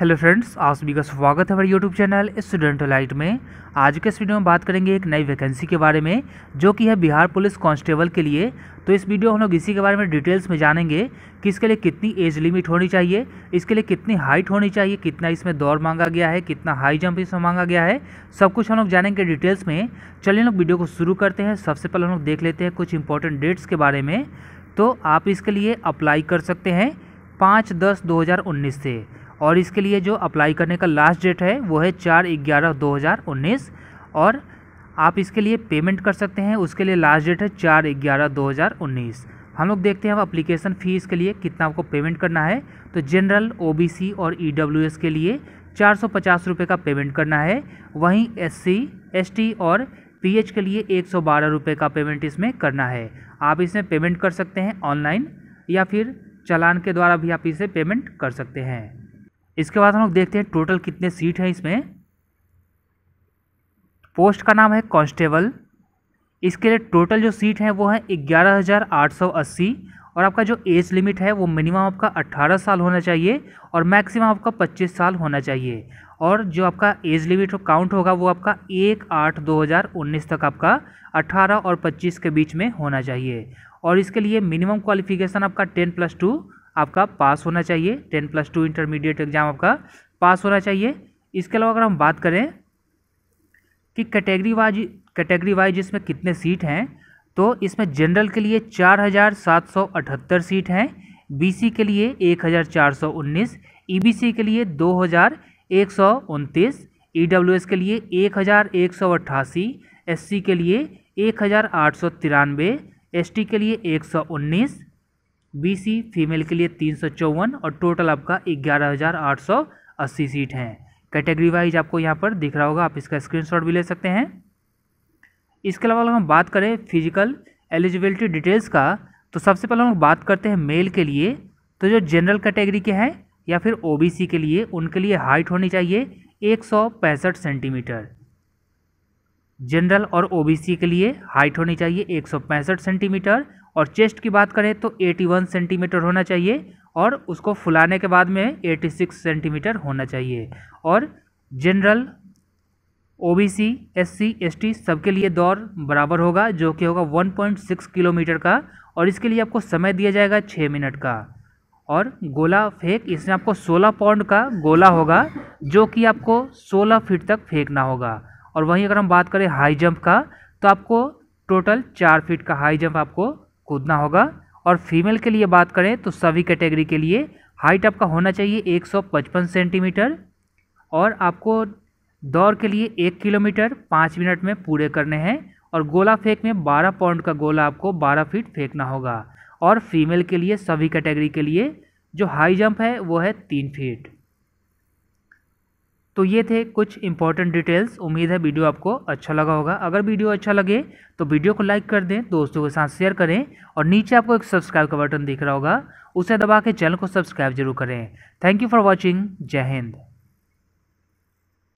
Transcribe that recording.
hello friends आप सभी का स्वागत है हमारे यूट्यूब चैनल स्टूडेंट लाइट में आज के इस वीडियो में बात करेंगे एक नई वैकेंसी के बारे में जो कि है बिहार पुलिस कांस्टेबल के लिए तो इस वीडियो हम लोग इसी के बारे में डिटेल्स में जानेंगे कि इसके लिए कितनी एज लिमिट होनी चाहिए इसके लिए कितनी हाइट होनी चाहिए कितना इसमें दौड़ मांगा गया है कितना हाई जंप इसमें मांगा गया है सब कुछ हम लोग जानेंगे डिटेल्स में चलिए लोग वीडियो को शुरू करते हैं सबसे पहले हम लोग देख लेते हैं कुछ इंपॉर्टेंट डेट्स के बारे में तो आप इसके लिए अप्लाई कर सकते हैं पाँच दस दो से और इसके लिए जो अप्लाई करने का लास्ट डेट है वो है चार ग्यारह दो हज़ार उन्नीस और आप इसके लिए पेमेंट कर सकते हैं उसके लिए लास्ट डेट है चार ग्यारह दो हज़ार उन्नीस हम लोग देखते हैं अब अप्लीकेशन फ़ीस के लिए कितना आपको पेमेंट करना है तो जनरल ओ और ई e के लिए चार सौ पचास रुपये का पेमेंट करना है वहीं एस एसटी और पी के लिए एक सौ बारह रुपये का पेमेंट इसमें करना है आप इसमें पेमेंट कर सकते हैं ऑनलाइन या फिर चलान के द्वारा भी आप इसे पेमेंट कर सकते हैं इसके बाद हम लोग देखते हैं टोटल कितने सीट हैं इसमें पोस्ट का नाम है कांस्टेबल इसके लिए टोटल जो सीट है वो है ग्यारह हज़ार आठ सौ अस्सी और आपका जो एज लिमिट है वो मिनिमम आपका अट्ठारह साल होना चाहिए और मैक्सिमम आपका पच्चीस साल होना चाहिए और जो आपका एज लिमिट काउंट होगा वो आपका एक आठ दो हज़ार उन्नीस तक आपका अट्ठारह और पच्चीस के बीच में होना चाहिए और इसके लिए मिनिमम क्वालिफिकेशन आपका टेन प्लस टू आपका पास होना चाहिए ten plus two intermediate exam आपका पास होना चाहिए इसके अलावा अगर हम बात करें कि कैटेगरी वाइज कैटेगरी वाइज इसमें कितने सीट हैं तो इसमें जनरल के लिए चार हज़ार सात सौ अठहत्तर सीट हैं बीसी के लिए एक हज़ार चार सौ उन्नीस ईबीसी के लिए दो हज़ार एक सौ उनतीस ईडब्ल्यूएस के लिए एक हज़ार एक सौ अट्ठासी एससी के लिए एक हज़ार आठ सौ तिरानवे टी के लिए एक सौ उन्नीस बीसी फीमेल के लिए तीन और टोटल आपका ग्यारह सीट हैं कैटेगरी वाइज आपको यहाँ पर दिख रहा होगा आप इसका स्क्रीनशॉट भी ले सकते हैं इसके अलावा अगर हम बात करें फिजिकल एलिजिबिलिटी डिटेल्स का तो सबसे पहले हम लोग बात करते हैं मेल के लिए तो जो जनरल कैटेगरी के हैं या फिर ओबीसी के लिए उनके लिए हाइट होनी चाहिए एक सेंटीमीटर जनरल और ओबीसी के लिए हाइट होनी चाहिए एक सेंटीमीटर और चेस्ट की बात करें तो 81 सेंटीमीटर होना चाहिए और उसको फुलाने के बाद में 86 सेंटीमीटर होना चाहिए और जनरल ओबीसी एससी एसटी सबके लिए दौड़ बराबर होगा जो कि होगा 1.6 किलोमीटर का और इसके लिए आपको समय दिया जाएगा छः मिनट का और गोला फेंक इसमें आपको 16 पाउंड का गोला होगा जो कि आपको 16 फीट तक फेंकना होगा और वहीं अगर हम बात करें हाई जंप का तो आपको टोटल चार फीट का हाई जंप आपको कूदना होगा और फीमेल के लिए बात करें तो सभी कैटेगरी के लिए हाइट आपका होना चाहिए 155 सेंटीमीटर और आपको दौड़ के लिए एक किलोमीटर पाँच मिनट में पूरे करने हैं और गोला फेंक में 12 पाउंड का गोला आपको 12 फीट फेंकना होगा और फीमेल के लिए सभी कैटेगरी के लिए जो हाई जंप है वो है तीन फीट तो ये थे कुछ इंपॉर्टेंट डिटेल्स उम्मीद है वीडियो आपको अच्छा लगा होगा अगर वीडियो अच्छा लगे तो वीडियो को लाइक कर दें दोस्तों के साथ शेयर करें और नीचे आपको एक सब्सक्राइब का बटन दिख रहा होगा उसे दबा के चैनल को सब्सक्राइब जरूर करें थैंक यू फॉर वॉचिंग जय हिंद